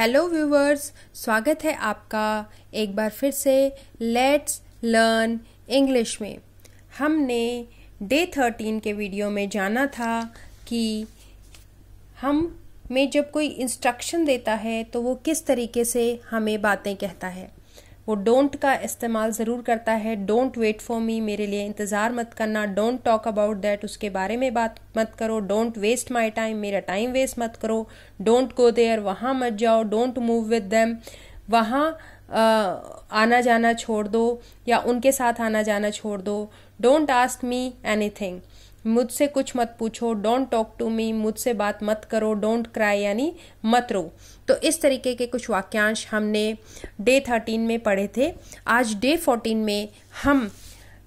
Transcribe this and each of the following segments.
hello viewers स्वागत है आपका एक बार फिर से लेट्स लर्न इंग्लिश में हमने डे थर्टीन के वीडियो में जाना था कि हम में जब कोई इंस्ट्रक्शन देता है तो वो किस तरीके से हमें बातें कहता है वो डोंट का इस्तेमाल ज़रूर करता है डोंट वेट फॉर मी मेरे लिए इंतज़ार मत करना डोंट टॉक अबाउट दैट उसके बारे में बात मत करो डोंट वेस्ट माई टाइम मेरा टाइम वेस्ट मत करो डोंट गो देयर वहाँ मत जाओ डोंट मूव विद दैम वहाँ आना जाना छोड़ दो या उनके साथ आना जाना छोड़ दो don't ask me anything मुझसे कुछ मत पूछो डोंट टॉक टू मी मुझसे बात मत करो डोंट क्राई यानी मत रो तो इस तरीके के कुछ वाक्यांश हमने डे थर्टीन में पढ़े थे आज डे फोर्टीन में हम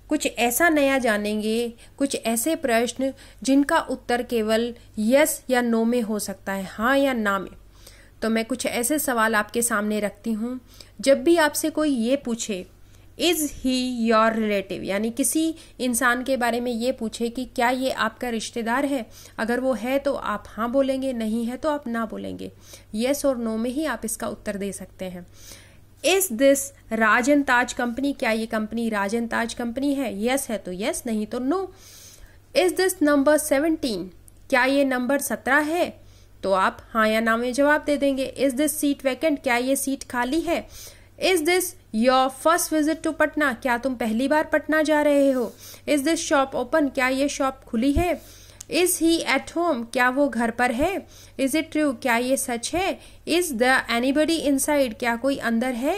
कुछ ऐसा नया जानेंगे कुछ ऐसे प्रश्न जिनका उत्तर केवल यस या नो में हो सकता है हाँ या ना में तो मैं कुछ ऐसे सवाल आपके सामने रखती हूँ जब भी आपसे कोई ये पूछे इज़ ही योर रिलेटिव यानी किसी इंसान के बारे में ये पूछे कि क्या ये आपका रिश्तेदार है अगर वो है तो आप हाँ बोलेंगे नहीं है तो आप ना बोलेंगे येस और नो में ही आप इसका उत्तर दे सकते हैं is this Rajan Taj company क्या ये कंपनी राजन ताज कंपनी है यस yes है तो यस yes, नहीं तो no is this number seventeen क्या ये नंबर सत्रह है तो आप हाँ या ना में जवाब दे देंगे इज दिस सीट वैकेंट क्या ये सीट खाली है is this your first visit to Patna क्या तुम पहली बार पटना जा रहे हो इज दिस शॉप ओपन क्या ये शॉप खुली है इज ही एट होम क्या वो घर पर है इज इट ट्रू क्या ये सच है is there anybody inside क्या कोई अंदर है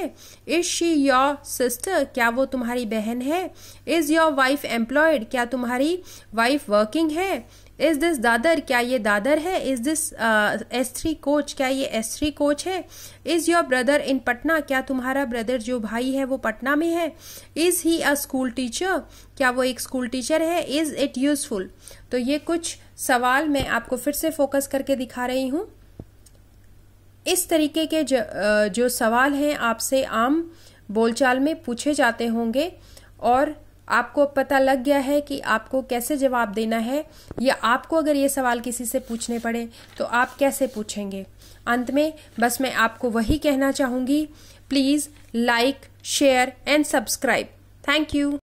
इज शी योर सिस्टर क्या वो तुम्हारी बहन है इज योर वाइफ एम्प्लॉयड क्या तुम्हारी वाइफ वर्किंग है इज दिस दादर क्या ये दादर है is this S three coach क्या ये एस थ्री कोच है is your brother in Patna क्या तुम्हारा ब्रदर जो भाई है वो पटना में है is he a school teacher क्या वो एक स्कूल टीचर है इज इट यूजफुल तो ये कुछ सवाल मैं आपको फिर से फोकस करके दिखा रही हूँ इस तरीके के जो, जो सवाल हैं आपसे आम बोलचाल में पूछे जाते होंगे और आपको पता लग गया है कि आपको कैसे जवाब देना है या आपको अगर ये सवाल किसी से पूछने पड़े तो आप कैसे पूछेंगे अंत में बस मैं आपको वही कहना चाहूंगी please like share and subscribe thank you